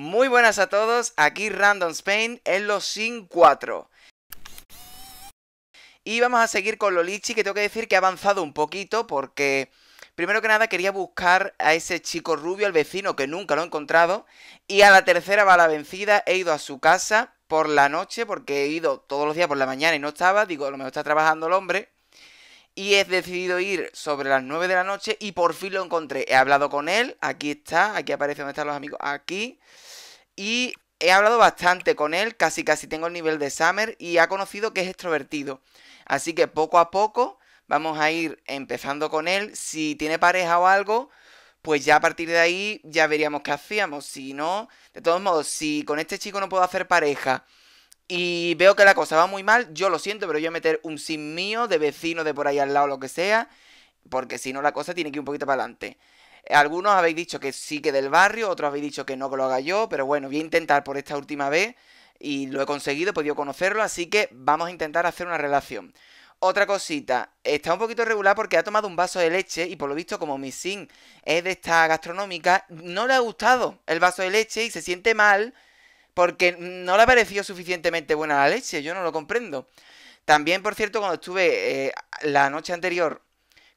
Muy buenas a todos, aquí Random Spain en los Sin 4. Y vamos a seguir con Lolichi, que tengo que decir que ha avanzado un poquito porque... Primero que nada quería buscar a ese chico rubio, al vecino, que nunca lo he encontrado. Y a la tercera bala vencida he ido a su casa por la noche, porque he ido todos los días por la mañana y no estaba. Digo, a lo mejor está trabajando el hombre y he decidido ir sobre las 9 de la noche y por fin lo encontré. He hablado con él, aquí está, aquí aparece donde están los amigos, aquí. Y he hablado bastante con él, casi casi tengo el nivel de Summer y ha conocido que es extrovertido. Así que poco a poco vamos a ir empezando con él. Si tiene pareja o algo, pues ya a partir de ahí ya veríamos qué hacíamos. Si no, de todos modos, si con este chico no puedo hacer pareja y veo que la cosa va muy mal, yo lo siento, pero yo meter un sim mío de vecino de por ahí al lado, lo que sea, porque si no la cosa tiene que ir un poquito para adelante. Algunos habéis dicho que sí que del barrio, otros habéis dicho que no que lo haga yo, pero bueno, voy a intentar por esta última vez y lo he conseguido, he podido conocerlo, así que vamos a intentar hacer una relación. Otra cosita, está un poquito regular porque ha tomado un vaso de leche y por lo visto como mi sim es de esta gastronómica, no le ha gustado el vaso de leche y se siente mal porque no le ha parecido suficientemente buena la leche, yo no lo comprendo. También, por cierto, cuando estuve eh, la noche anterior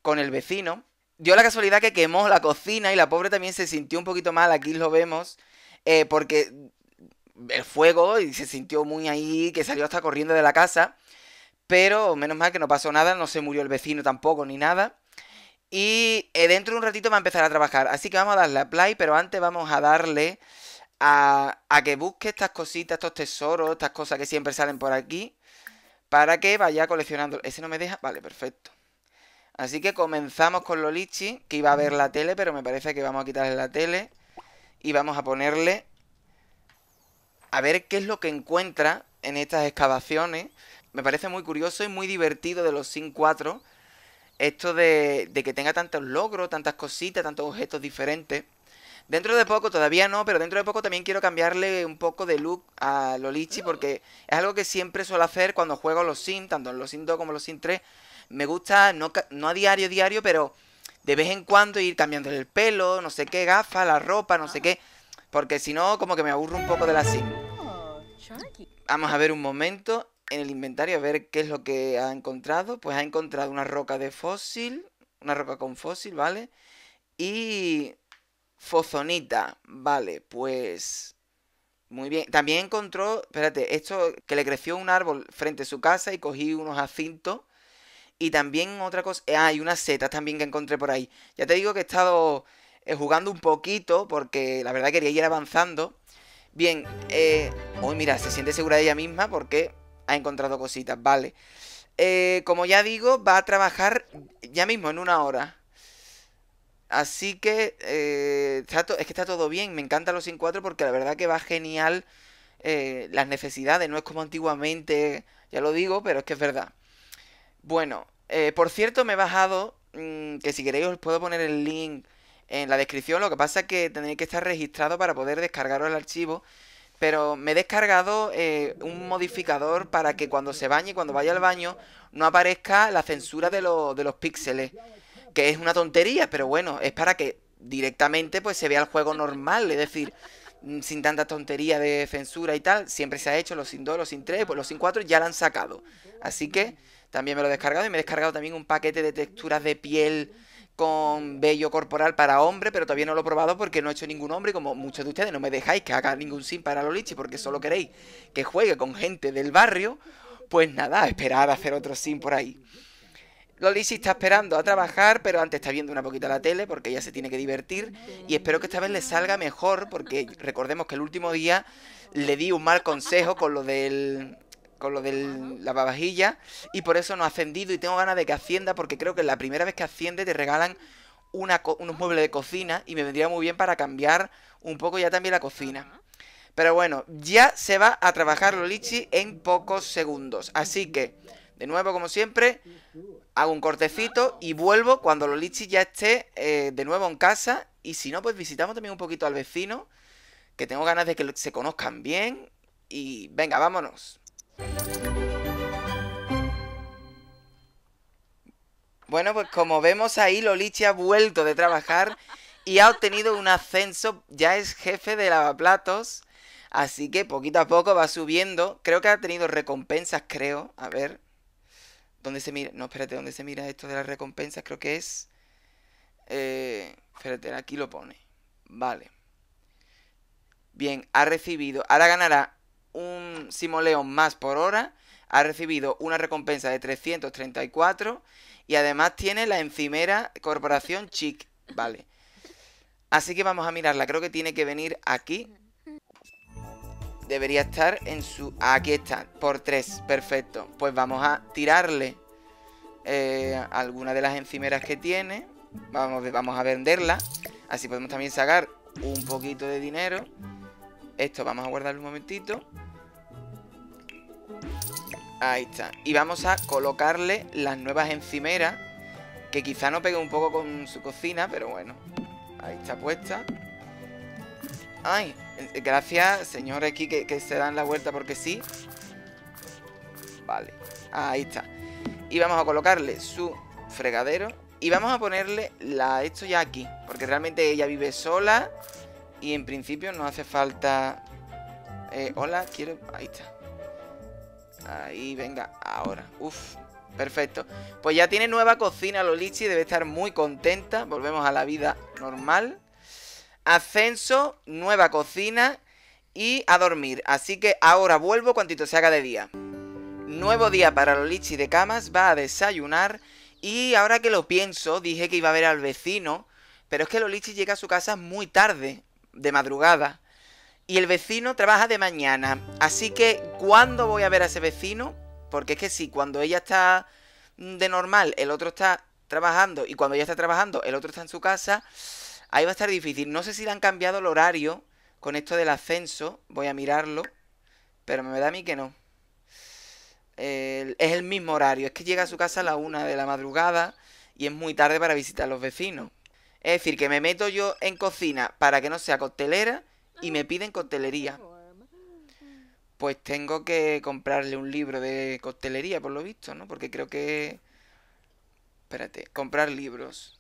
con el vecino, dio la casualidad que quemó la cocina y la pobre también se sintió un poquito mal, aquí lo vemos, eh, porque el fuego y se sintió muy ahí, que salió hasta corriendo de la casa, pero menos mal que no pasó nada, no se murió el vecino tampoco ni nada. Y eh, dentro de un ratito va a empezar a trabajar, así que vamos a darle a play, pero antes vamos a darle a, que busque estas cositas, estos tesoros, estas cosas que siempre salen por aquí, para que vaya coleccionando. ¿Ese no me deja? Vale, perfecto. Así que comenzamos con Lolichi, que iba a ver la tele, pero me parece que vamos a quitarle la tele y vamos a ponerle a ver qué es lo que encuentra en estas excavaciones. Me parece muy curioso y muy divertido de los Sim 4 esto de, de que tenga tantos logros, tantas cositas, tantos objetos diferentes. Dentro de poco, todavía no, pero dentro de poco también quiero cambiarle un poco de look a Lolichi porque es algo que siempre suelo hacer cuando juego los Sims, tanto en los Sims 2 como los Sims 3. Me gusta, no, no a diario, diario, pero de vez en cuando ir cambiando el pelo, no sé qué, gafas, la ropa, no sé qué. Porque si no, como que me aburro un poco de la Sim. Vamos a ver un momento en el inventario, a ver qué es lo que ha encontrado. Pues ha encontrado una roca de fósil, una roca con fósil, ¿vale? Y Fozonita. Vale, pues... Muy bien. También encontró, espérate, esto que le creció un árbol frente a su casa y cogí unos acintos Y también otra cosa, ah, y unas setas también que encontré por ahí. Ya te digo que he estado eh, jugando un poquito porque la verdad quería ir avanzando. Bien, eh... Uy, mira, se siente segura de ella misma porque ha encontrado cositas, vale. Eh, como ya digo, va a trabajar ya mismo en una hora. Así que eh, es que está todo bien. Me encantan los sin 4 porque la verdad que va genial eh, las necesidades. No es como antiguamente, ya lo digo, pero es que es verdad. Bueno, eh, por cierto, me he bajado, mm, que si queréis os puedo poner el link en la descripción. Lo que pasa es que tendréis que estar registrado para poder descargaros el archivo. Pero me he descargado eh, un modificador para que cuando se bañe, cuando vaya al baño, no aparezca la censura de, de los píxeles que es una tontería, pero bueno, es para que directamente pues se vea el juego normal, es decir, mm, sin tanta tontería de censura y tal, siempre se ha hecho los sin 2, los sin 3, pues, los sin 4 ya lo han sacado. Así que también me lo he descargado y me he descargado también un paquete de texturas de piel con vello corporal para hombre, pero todavía no lo he probado porque no he hecho ningún hombre como muchos de ustedes no me dejáis que haga ningún sim para Lolichi porque solo queréis que juegue con gente del barrio, pues nada, esperad a hacer otro sim por ahí. Lolichi está esperando a trabajar, pero antes está viendo una poquita la tele porque ya se tiene que divertir. Y espero que esta vez le salga mejor, porque recordemos que el último día le di un mal consejo con lo del con lo lavavajilla y por eso no ha ascendido y tengo ganas de que ascienda porque creo que la primera vez que asciende te regalan unos muebles de cocina y me vendría muy bien para cambiar un poco ya también la cocina. Pero bueno, ya se va a trabajar Lolichi en pocos segundos, así que de nuevo, como siempre, hago un cortecito y vuelvo cuando Lolichi ya esté eh, de nuevo en casa. Y si no, pues visitamos también un poquito al vecino, que tengo ganas de que se conozcan bien. Y venga, vámonos. Bueno, pues como vemos ahí, Lolichi ha vuelto de trabajar y ha obtenido un ascenso, ya es jefe de lavaplatos. Así que poquito a poco va subiendo. Creo que ha tenido recompensas, creo. A ver. ¿Dónde se mira? No, espérate, ¿dónde se mira esto de las recompensas? Creo que es... Eh, espérate, aquí lo pone. Vale. Bien, ha recibido... Ahora ganará un simoleón más por hora. Ha recibido una recompensa de 334. Y además tiene la encimera Corporación Chic. Vale. Así que vamos a mirarla. Creo que tiene que venir aquí. Debería estar en su... Aquí está, por tres, perfecto. Pues vamos a tirarle eh, alguna de las encimeras que tiene. Vamos, vamos a venderla. Así podemos también sacar un poquito de dinero. Esto vamos a guardarlo un momentito. Ahí está. Y vamos a colocarle las nuevas encimeras. Que quizá no pegue un poco con su cocina, pero bueno. Ahí está puesta. Ay, gracias, señor aquí, que, se dan la vuelta porque sí. Vale, ahí está. Y vamos a colocarle su fregadero. Y vamos a ponerle la esto ya aquí. Porque realmente ella vive sola. Y en principio no hace falta... Eh, hola, quiero... Ahí está. Ahí, venga, ahora. Uf, perfecto. Pues ya tiene nueva cocina Lolichi, debe estar muy contenta. Volvemos a la vida normal ascenso, nueva cocina y a dormir. Así que ahora vuelvo cuantito se haga de día. Nuevo día para Lolichi de camas, va a desayunar y ahora que lo pienso, dije que iba a ver al vecino, pero es que Lolichi llega a su casa muy tarde, de madrugada, y el vecino trabaja de mañana. Así que, ¿cuándo voy a ver a ese vecino? Porque es que sí, cuando ella está de normal, el otro está trabajando, y cuando ella está trabajando, el otro está en su casa, Ahí va a estar difícil. No sé si le han cambiado el horario con esto del ascenso. Voy a mirarlo. Pero me da a mí que no. es el mismo horario. Es que llega a su casa a la una de la madrugada y es muy tarde para visitar a los vecinos. Es decir, que me meto yo en cocina para que no sea costelera y me piden costelería. Pues tengo que comprarle un libro de costelería, por lo visto, ¿no? Porque creo que... Espérate, comprar libros.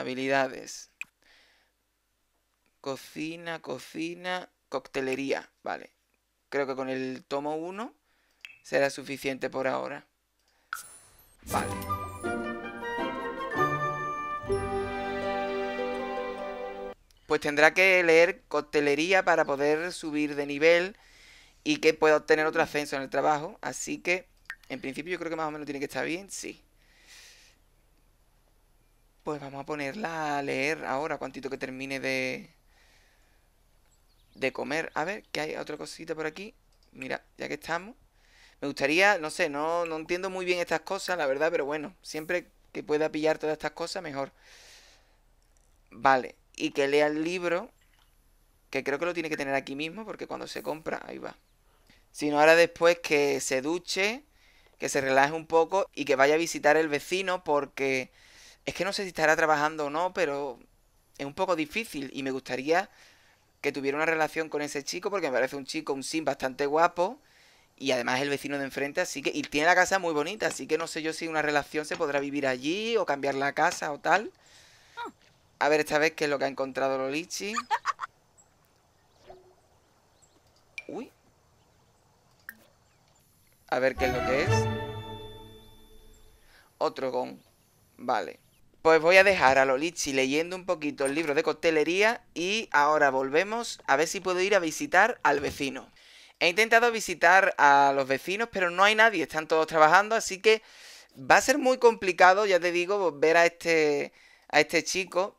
Habilidades. Cocina, cocina, coctelería. Vale. Creo que con el tomo 1 será suficiente por ahora. Vale. Pues tendrá que leer coctelería para poder subir de nivel y que pueda obtener otro ascenso en el trabajo. Así que, en principio, yo creo que más o menos tiene que estar bien. Sí pues vamos a ponerla a leer ahora, cuantito que termine de... De comer. A ver, que hay otra cosita por aquí. Mira, ya que estamos. Me gustaría, no sé, no, no entiendo muy bien estas cosas, la verdad, pero bueno, siempre que pueda pillar todas estas cosas, mejor. Vale, y que lea el libro, que creo que lo tiene que tener aquí mismo, porque cuando se compra, ahí va. Sino ahora después que se duche, que se relaje un poco y que vaya a visitar el vecino, porque es que no sé si estará trabajando o no, pero es un poco difícil y me gustaría que tuviera una relación con ese chico porque me parece un chico, un sim bastante guapo y además es el vecino de enfrente, así que y tiene la casa muy bonita, así que no sé yo si una relación se podrá vivir allí o cambiar la casa o tal. A ver esta vez qué es lo que ha encontrado Lolichi. Uy. A ver qué es lo que es. Otro gon. Vale pues voy a dejar a Lolichi leyendo un poquito el libro de coctelería y ahora volvemos a ver si puedo ir a visitar al vecino. He intentado visitar a los vecinos, pero no hay nadie, están todos trabajando, así que va a ser muy complicado, ya te digo, volver a este, a este chico.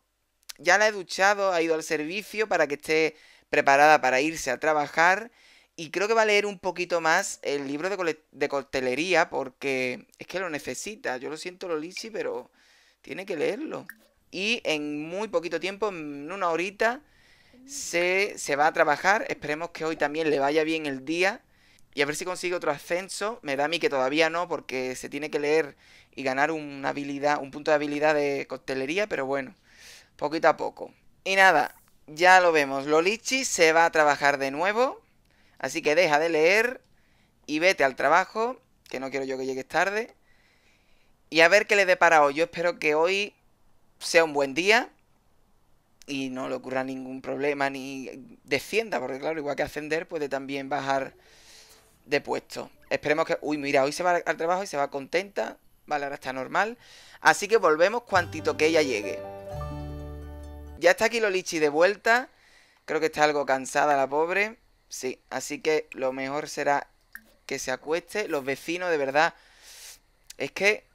Ya la he duchado, ha ido al servicio para que esté preparada para irse a trabajar. Y creo que va a leer un poquito más el libro de, de coctelería porque es que lo necesita. Yo lo siento, Lolichi, pero tiene que leerlo. Y en muy poquito tiempo, en una horita, se, se va a trabajar. Esperemos que hoy también le vaya bien el día. Y a ver si consigue otro ascenso. Me da a mí que todavía no, porque se tiene que leer y ganar una habilidad, un punto de habilidad de costelería, pero bueno, poquito a poco. Y nada, ya lo vemos. Lolichi se va a trabajar de nuevo. Así que deja de leer y vete al trabajo, que no quiero yo que llegues tarde. Y a ver qué le depara hoy. Yo espero que hoy sea un buen día y no le ocurra ningún problema ni descienda, porque claro, igual que ascender, puede también bajar de puesto. Esperemos que... Uy, mira, hoy se va al trabajo y se va contenta. Vale, ahora está normal. Así que volvemos cuantito que ella llegue. Ya está aquí Lolichi de vuelta. Creo que está algo cansada la pobre. Sí, así que lo mejor será que se acueste. Los vecinos, de verdad... Es que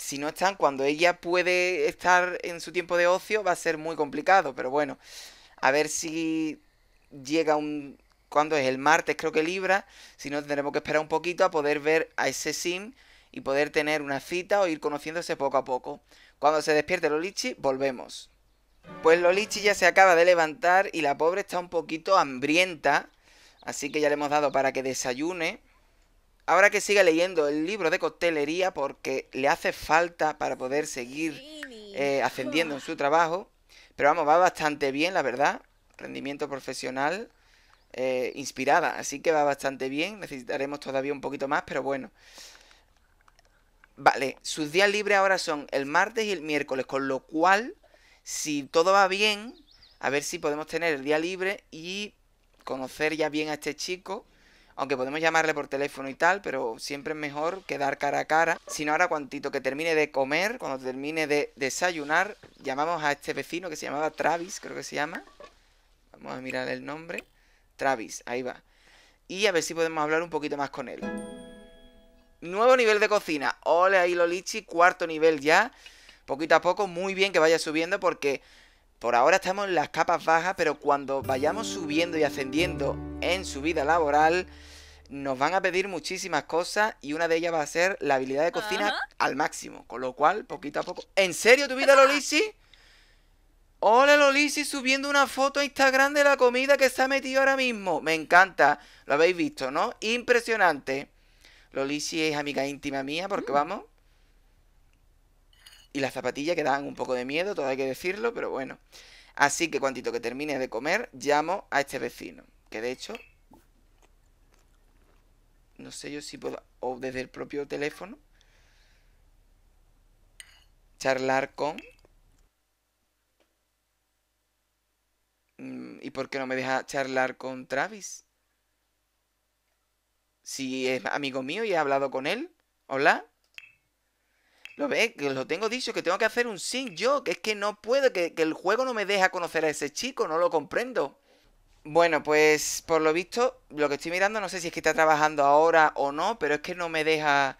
si no están, cuando ella puede estar en su tiempo de ocio, va a ser muy complicado. Pero bueno, a ver si llega un... ¿Cuándo es? El martes creo que Libra. Si no, tendremos que esperar un poquito a poder ver a ese sim y poder tener una cita o ir conociéndose poco a poco. Cuando se despierte Lolichi, volvemos. Pues Lolichi ya se acaba de levantar y la pobre está un poquito hambrienta. Así que ya le hemos dado para que desayune. Ahora que siga leyendo el libro de coctelería porque le hace falta para poder seguir eh, ascendiendo en su trabajo. Pero vamos, va bastante bien, la verdad. Rendimiento profesional eh, inspirada. Así que va bastante bien. Necesitaremos todavía un poquito más, pero bueno. Vale, sus días libres ahora son el martes y el miércoles, con lo cual, si todo va bien, a ver si podemos tener el día libre y conocer ya bien a este chico aunque podemos llamarle por teléfono y tal, pero siempre es mejor quedar cara a cara. Si no, ahora cuantito que termine de comer, cuando termine de desayunar, llamamos a este vecino que se llamaba Travis, creo que se llama. Vamos a mirar el nombre. Travis, ahí va. Y a ver si podemos hablar un poquito más con él. Nuevo nivel de cocina. Ole ahí Lolichi, cuarto nivel ya. Poquito a poco, muy bien que vaya subiendo porque por ahora estamos en las capas bajas, pero cuando vayamos subiendo y ascendiendo en su vida laboral, nos van a pedir muchísimas cosas y una de ellas va a ser la habilidad de cocina al máximo. Con lo cual, poquito a poco. ¿En serio tu vida, Lolisi? Hola Lolisi subiendo una foto a Instagram de la comida que está metido ahora mismo. Me encanta. Lo habéis visto, ¿no? Impresionante. Lolisi es amiga íntima mía porque mm. vamos, y las zapatillas que dan un poco de miedo, todo hay que decirlo, pero bueno. Así que cuantito que termine de comer, llamo a este vecino. Que de hecho... No sé yo si puedo... O desde el propio teléfono. Charlar con... Mm, ¿Y por qué no me deja charlar con Travis? Si es amigo mío y he hablado con él. Hola. Lo ve que lo tengo dicho, que tengo que hacer un sin yo, que es que no puedo, que, que el juego no me deja conocer a ese chico, no lo comprendo. Bueno, pues por lo visto, lo que estoy mirando, no sé si es que está trabajando ahora o no, pero es que no me deja.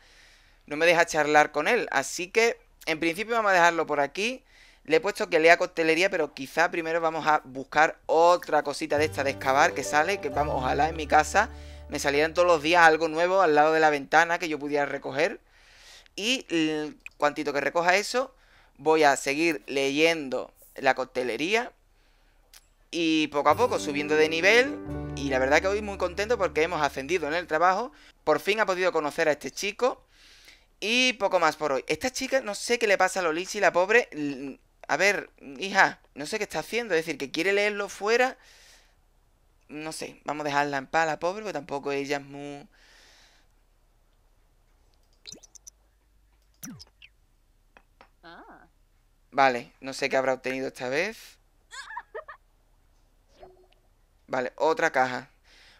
No me deja charlar con él. Así que, en principio, vamos a dejarlo por aquí. Le he puesto que lea costelería, pero quizá primero vamos a buscar otra cosita de esta de excavar que sale. Que vamos, ojalá en mi casa me salieran todos los días algo nuevo al lado de la ventana que yo pudiera recoger. Y cuantito que recoja eso, voy a seguir leyendo la coctelería y poco a poco subiendo de nivel. Y la verdad que hoy muy contento porque hemos ascendido en el trabajo. Por fin ha podido conocer a este chico. Y poco más por hoy. Esta chica, no sé qué le pasa a Lolisi, la pobre. A ver, hija, no sé qué está haciendo. Es decir, que quiere leerlo fuera. No sé, vamos a dejarla en paz, la pobre, porque tampoco ella es muy Ah. Vale, no sé qué habrá obtenido esta vez. Vale, otra caja.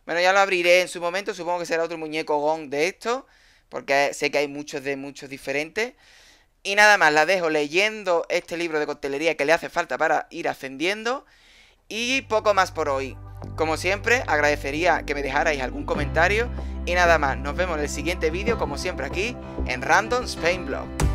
Bueno, ya lo abriré en su momento. Supongo que será otro muñeco gong de esto. Porque sé que hay muchos de muchos diferentes. Y nada más, la dejo leyendo este libro de coctelería que le hace falta para ir ascendiendo. Y poco más por hoy. Como siempre, agradecería que me dejarais algún comentario y nada más, nos vemos en el siguiente vídeo como siempre aquí en Random Spain Blog.